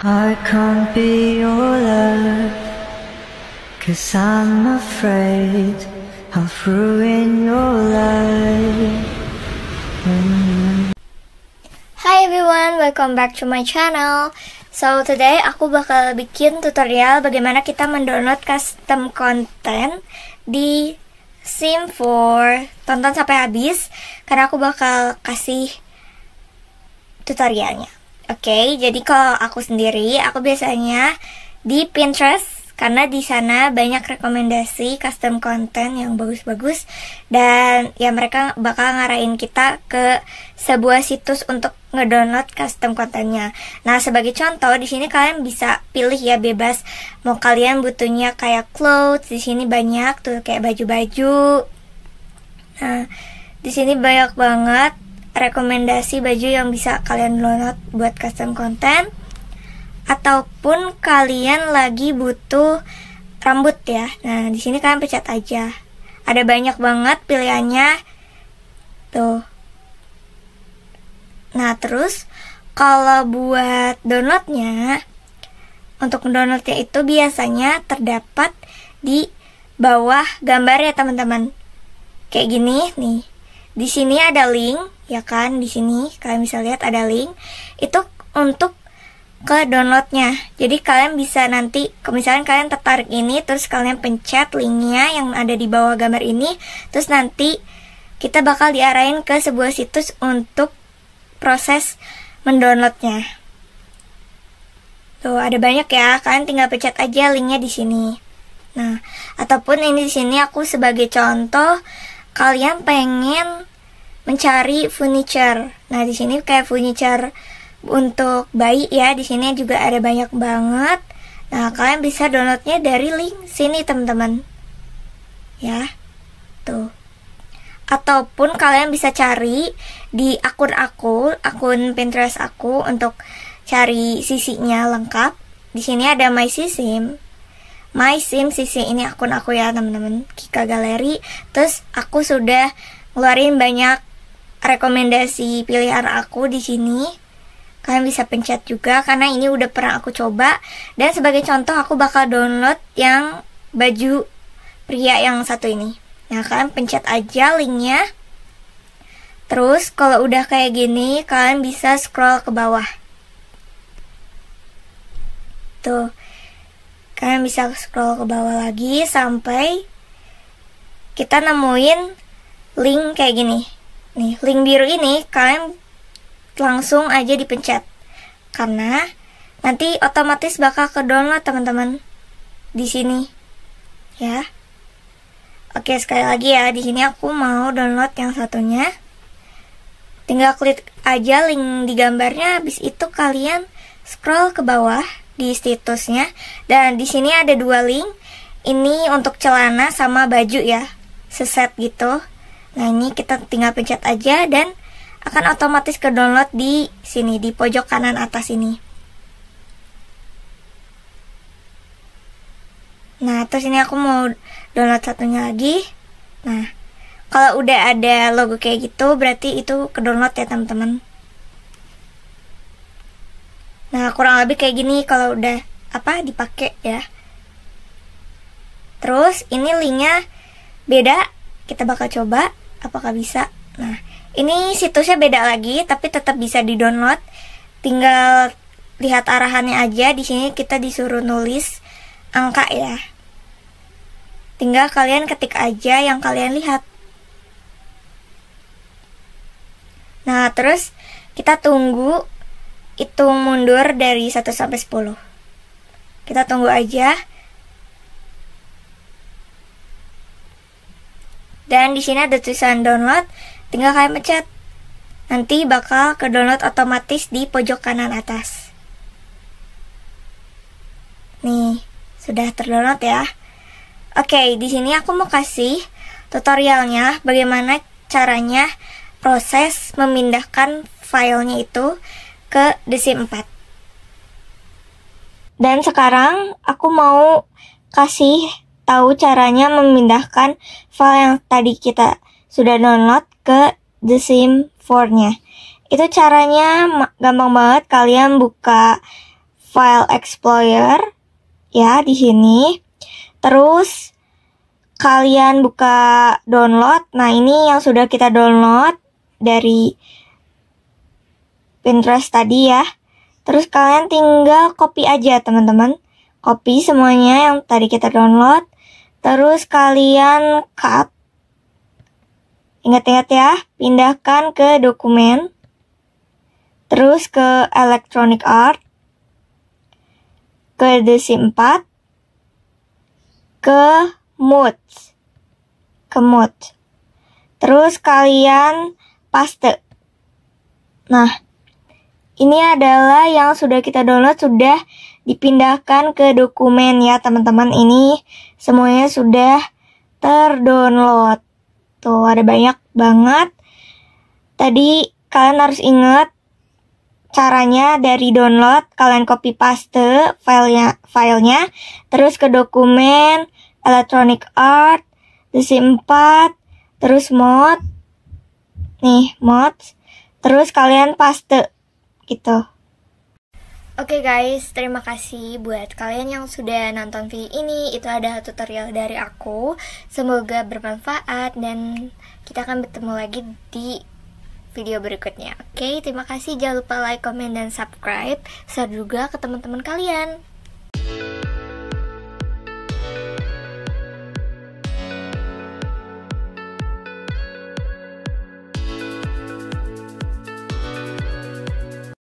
I can't be your love Cause I'm afraid I'll ruin your life Hi everyone, welcome back to my channel So today aku bakal bikin tutorial bagaimana kita mendownload custom content di Sim 4 Tonton sampai habis karena aku bakal kasih tutorialnya Oke, okay, jadi kalau aku sendiri, aku biasanya di Pinterest karena di sana banyak rekomendasi custom content yang bagus-bagus dan ya mereka bakal ngarahin kita ke sebuah situs untuk ngedownload custom kontennya. Nah, sebagai contoh di sini kalian bisa pilih ya bebas mau kalian butuhnya kayak clothes, di sini banyak tuh kayak baju-baju. Nah, di sini banyak banget rekomendasi baju yang bisa kalian download buat custom content ataupun kalian lagi butuh rambut ya. Nah, di sini kalian pecat aja. Ada banyak banget pilihannya. Tuh. Nah, terus kalau buat downloadnya untuk downloadnya itu biasanya terdapat di bawah gambar ya teman-teman. Kayak gini nih. Di sini ada link ya kan di sini kalian bisa lihat ada link itu untuk ke downloadnya jadi kalian bisa nanti misalnya kalian tertarik ini terus kalian pencet linknya yang ada di bawah gambar ini terus nanti kita bakal diarahin ke sebuah situs untuk proses mendownloadnya tuh ada banyak ya kalian tinggal pencet aja linknya di sini nah ataupun ini di sini aku sebagai contoh kalian pengen mencari furniture. Nah, di sini kayak furniture untuk bayi ya. Di sini juga ada banyak banget. Nah, kalian bisa downloadnya dari link sini, teman-teman. Ya. Tuh. Ataupun kalian bisa cari di akun aku, akun Pinterest aku untuk cari sisinya lengkap. Di sini ada my sisim. My sim sisi ini akun aku ya, teman-teman. Kika Galeri. Terus aku sudah ngeluarin banyak rekomendasi pilihan aku di sini. Kalian bisa pencet juga karena ini udah pernah aku coba dan sebagai contoh aku bakal download yang baju pria yang satu ini. Nah, kalian pencet aja linknya. Terus kalau udah kayak gini, kalian bisa scroll ke bawah. Tuh. Kalian bisa scroll ke bawah lagi sampai kita nemuin link kayak gini. Nih, link biru ini kalian langsung aja dipencet. Karena nanti otomatis bakal ke download teman-teman di sini. Ya. Oke, sekali lagi ya, di sini aku mau download yang satunya. Tinggal klik aja link di gambarnya, habis itu kalian scroll ke bawah di statusnya dan di sini ada dua link. Ini untuk celana sama baju ya, seset gitu. Nah ini kita tinggal pencet aja dan akan otomatis ke download di sini di pojok kanan atas ini. Nah terus ini aku mau download satunya lagi. Nah kalau udah ada logo kayak gitu berarti itu ke download ya teman-teman. Nah kurang lebih kayak gini kalau udah apa dipakai ya. Terus ini linknya beda kita bakal coba apakah bisa nah ini situsnya beda lagi tapi tetap bisa di download tinggal lihat arahannya aja di sini kita disuruh nulis angka ya tinggal kalian ketik aja yang kalian lihat nah terus kita tunggu hitung mundur dari 1 sampai 10 kita tunggu aja Dan di sini ada tulisan download, tinggal kalian pencet. Nanti bakal ke download otomatis di pojok kanan atas. Nih, sudah terdownload ya. Oke, di sini aku mau kasih tutorialnya bagaimana caranya proses memindahkan filenya itu ke DC 4. Dan sekarang aku mau kasih tahu caranya memindahkan file yang tadi kita sudah download ke The same 4-nya. Itu caranya gampang banget kalian buka file explorer ya di sini. Terus kalian buka download. Nah, ini yang sudah kita download dari Pinterest tadi ya. Terus kalian tinggal copy aja, teman-teman. Copy semuanya yang tadi kita download. Terus kalian cut. Ingat-ingat ya, pindahkan ke dokumen. Terus ke Electronic Art. Ke DC4. Ke Mood. Ke Mood. Terus kalian paste. Nah, ini adalah yang sudah kita download sudah dipindahkan ke dokumen ya teman-teman. Ini semuanya sudah terdownload. Tuh ada banyak banget. Tadi kalian harus ingat caranya dari download kalian copy paste filenya filenya terus ke dokumen electronic art disimpan terus mod nih mod terus kalian paste gitu. Oke okay guys, terima kasih buat kalian yang sudah nonton video ini. Itu ada tutorial dari aku. Semoga bermanfaat dan kita akan bertemu lagi di video berikutnya. Oke, okay, terima kasih. Jangan lupa like, comment, dan subscribe. Share juga ke teman-teman kalian.